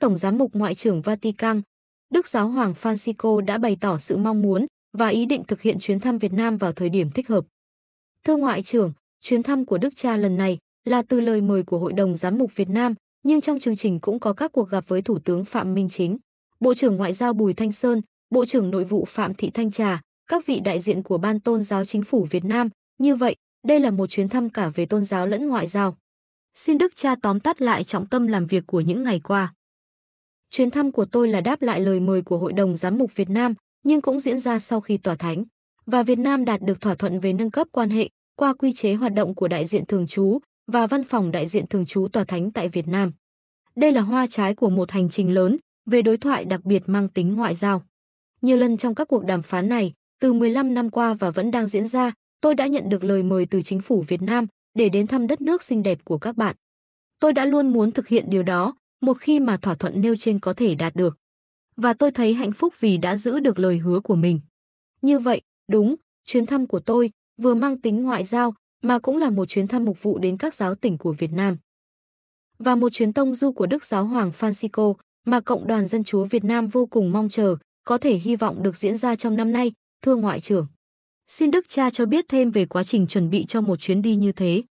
Tổng Giám mục Ngoại trưởng Vatican, Đức Giáo hoàng Francisco đã bày tỏ sự mong muốn và ý định thực hiện chuyến thăm Việt Nam vào thời điểm thích hợp. Thưa Ngoại trưởng, chuyến thăm của Đức cha lần này là từ lời mời của Hội đồng Giám mục Việt Nam, nhưng trong chương trình cũng có các cuộc gặp với Thủ tướng Phạm Minh Chính, Bộ trưởng Ngoại giao Bùi Thanh Sơn, Bộ trưởng Nội vụ Phạm Thị Thanh Trà, các vị đại diện của Ban Tôn giáo Chính phủ Việt Nam. Như vậy, đây là một chuyến thăm cả về tôn giáo lẫn ngoại giao. Xin Đức cha tóm tắt lại trọng tâm làm việc của những ngày qua. Chuyến thăm của tôi là đáp lại lời mời của Hội đồng Giám mục Việt Nam, nhưng cũng diễn ra sau khi tòa thánh và Việt Nam đạt được thỏa thuận về nâng cấp quan hệ qua quy chế hoạt động của đại diện thường trú và văn phòng đại diện thường trú tòa thánh tại Việt Nam. Đây là hoa trái của một hành trình lớn về đối thoại đặc biệt mang tính ngoại giao. Nhiều lần trong các cuộc đàm phán này, từ 15 năm qua và vẫn đang diễn ra, tôi đã nhận được lời mời từ chính phủ Việt Nam để đến thăm đất nước xinh đẹp của các bạn. Tôi đã luôn muốn thực hiện điều đó một khi mà thỏa thuận nêu trên có thể đạt được. Và tôi thấy hạnh phúc vì đã giữ được lời hứa của mình. Như vậy, đúng, chuyến thăm của tôi vừa mang tính ngoại giao mà cũng là một chuyến thăm mục vụ đến các giáo tỉnh của Việt Nam. Và một chuyến tông du của Đức Giáo Hoàng Francisco mà Cộng đoàn Dân Chúa Việt Nam vô cùng mong chờ, có thể hy vọng được diễn ra trong năm nay, thưa Ngoại trưởng. Xin Đức cha cho biết thêm về quá trình chuẩn bị cho một chuyến đi như thế.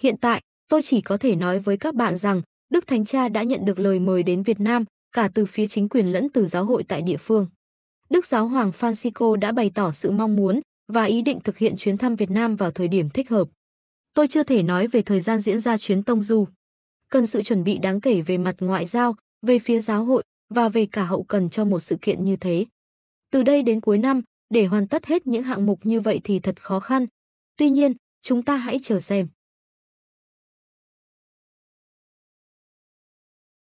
Hiện tại, tôi chỉ có thể nói với các bạn rằng Đức Thánh Cha đã nhận được lời mời đến Việt Nam, cả từ phía chính quyền lẫn từ giáo hội tại địa phương. Đức Giáo Hoàng Francisco đã bày tỏ sự mong muốn và ý định thực hiện chuyến thăm Việt Nam vào thời điểm thích hợp. Tôi chưa thể nói về thời gian diễn ra chuyến tông du. Cần sự chuẩn bị đáng kể về mặt ngoại giao, về phía giáo hội và về cả hậu cần cho một sự kiện như thế. Từ đây đến cuối năm, để hoàn tất hết những hạng mục như vậy thì thật khó khăn. Tuy nhiên, chúng ta hãy chờ xem.